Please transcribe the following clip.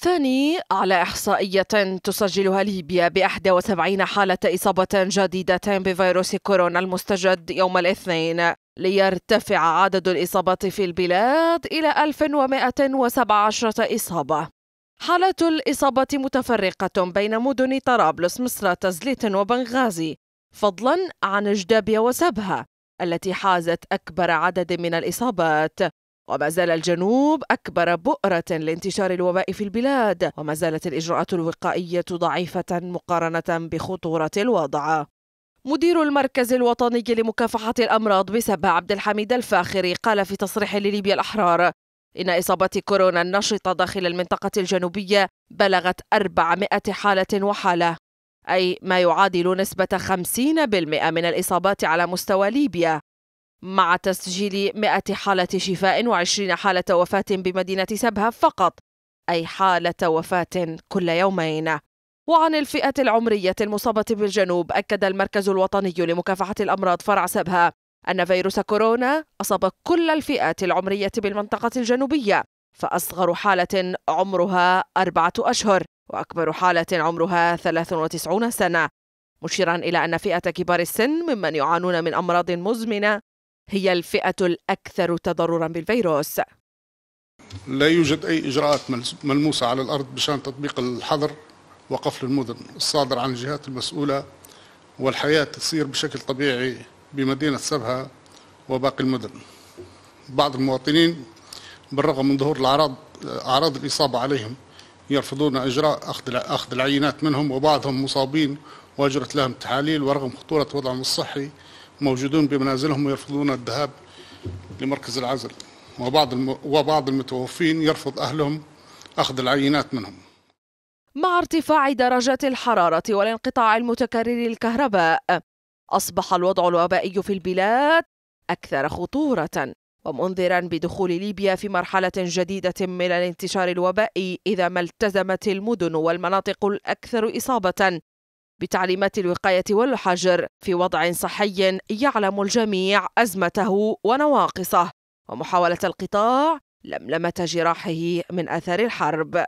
ثاني على إحصائية تسجلها ليبيا ب 71 حالة إصابة جديدة بفيروس كورونا المستجد يوم الاثنين ليرتفع عدد الإصابات في البلاد إلى 1117 إصابة حالة الإصابة متفرقة بين مدن طرابلس مصر تزليت وبنغازي فضلا عن جدابيا وسبها التي حازت أكبر عدد من الإصابات وما زال الجنوب أكبر بؤرة لانتشار الوباء في البلاد وما زالت الإجراءات الوقائية ضعيفة مقارنة بخطورة الوضع مدير المركز الوطني لمكافحة الأمراض بسبا عبد الحميد الفاخري قال في تصريح لليبيا الأحرار إن إصابة كورونا النشطة داخل المنطقة الجنوبية بلغت 400 حالة وحالة أي ما يعادل نسبة 50% من الإصابات على مستوى ليبيا مع تسجيل 100 حالة شفاء و20 حالة وفاة بمدينة سبها فقط أي حالة وفاة كل يومين وعن الفئة العمرية المصابة بالجنوب أكد المركز الوطني لمكافحة الأمراض فرع سبها أن فيروس كورونا أصاب كل الفئات العمرية بالمنطقة الجنوبية فأصغر حالة عمرها أربعة أشهر وأكبر حالة عمرها 93 سنة مشيرا إلى أن فئة كبار السن ممن يعانون من أمراض مزمنة هي الفئة الأكثر تضررا بالفيروس لا يوجد أي إجراءات ملموسة على الأرض بشأن تطبيق الحظر وقفل المدن الصادر عن الجهات المسؤولة والحياة تسير بشكل طبيعي بمدينة سبها وباقي المدن بعض المواطنين بالرغم من ظهور الأعراض أعراض الإصابة عليهم يرفضون إجراء أخذ أخذ العينات منهم وبعضهم مصابين وأجرت لهم تحاليل ورغم خطورة وضعهم الصحي موجودون بمنازلهم ويرفضون الذهاب لمركز العزل وبعض الم... وبعض المتوفين يرفض أهلهم أخذ العينات منهم مع ارتفاع درجات الحرارة والانقطاع المتكرر للكهرباء أصبح الوضع الوبائي في البلاد أكثر خطورة ومنذرا بدخول ليبيا في مرحلة جديدة من الانتشار الوبائي إذا ما التزمت المدن والمناطق الأكثر إصابة بتعليمات الوقاية والحجر في وضع صحي يعلم الجميع أزمته ونواقصه ومحاولة القطاع لملمة جراحه من أثر الحرب